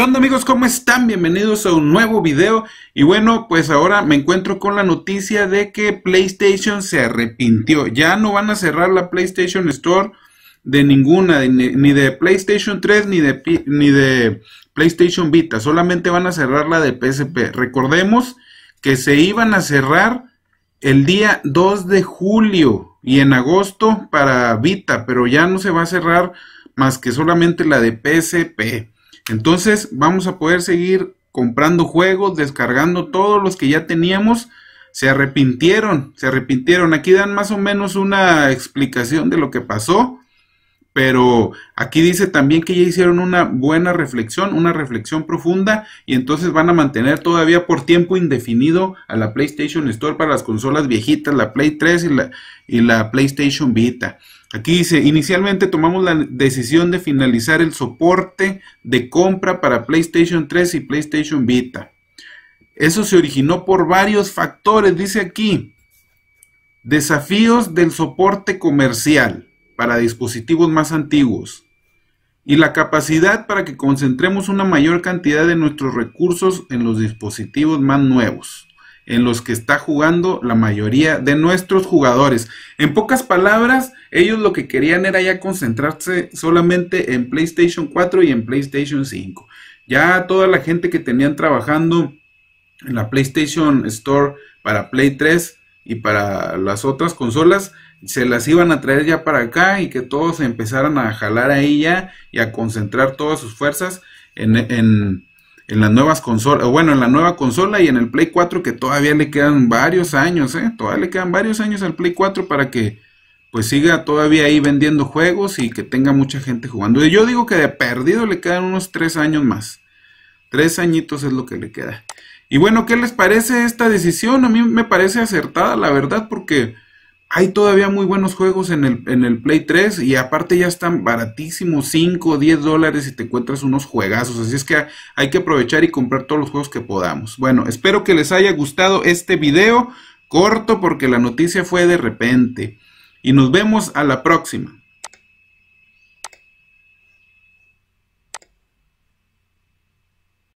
¿Qué onda amigos? ¿Cómo están? Bienvenidos a un nuevo video. Y bueno, pues ahora me encuentro con la noticia de que PlayStation se arrepintió. Ya no van a cerrar la PlayStation Store de ninguna, ni de PlayStation 3 ni de, ni de PlayStation Vita. Solamente van a cerrar la de PSP. Recordemos que se iban a cerrar el día 2 de julio y en agosto para Vita, pero ya no se va a cerrar más que solamente la de PSP. Entonces vamos a poder seguir comprando juegos, descargando todos los que ya teníamos. Se arrepintieron, se arrepintieron. Aquí dan más o menos una explicación de lo que pasó. Pero aquí dice también que ya hicieron una buena reflexión, una reflexión profunda, y entonces van a mantener todavía por tiempo indefinido a la PlayStation Store para las consolas viejitas, la Play 3 y la, PlayStation Vita. Aquí dice, inicialmente tomamos la decisión de finalizar el soporte de compra para PlayStation 3 y PlayStation Vita. Eso se originó por varios factores, dice aquí. Desafíos del soporte comercial para dispositivos más antiguos y la capacidad para que concentremos una mayor cantidad de nuestros recursos en los dispositivos más nuevos, en los que está jugando la mayoría de nuestros jugadores. En pocas palabras, ellos lo que querían era ya concentrarse solamente en PlayStation 4 y en PlayStation 5. Ya toda la gente que tenían trabajando en la PlayStation Store para Play 3 y para las otras consolas, se las iban a traer ya para acá y que todos empezaran a jalar ahí ya... y a concentrar todas sus fuerzas en, en, las nuevas consolas, bueno, en la nueva consola y en el Play 4 que todavía le quedan varios años, ¿eh? Todavía le quedan varios años al Play 4 para que pues siga todavía ahí vendiendo juegos y que tenga mucha gente jugando. yo digo que de perdido le quedan unos tres años más. Tres añitos es lo que le queda. Y bueno, ¿qué les parece esta decisión? A mí me parece acertada, la verdad, porque hay todavía muy buenos juegos en el, Play 3 y aparte ya están baratísimos, 5 o 10 dólares y te encuentras unos juegazos. Así es que hay que aprovechar y comprar todos los juegos que podamos. Bueno, espero que les haya gustado este video corto porque la noticia fue de repente. Y nos vemos a la próxima.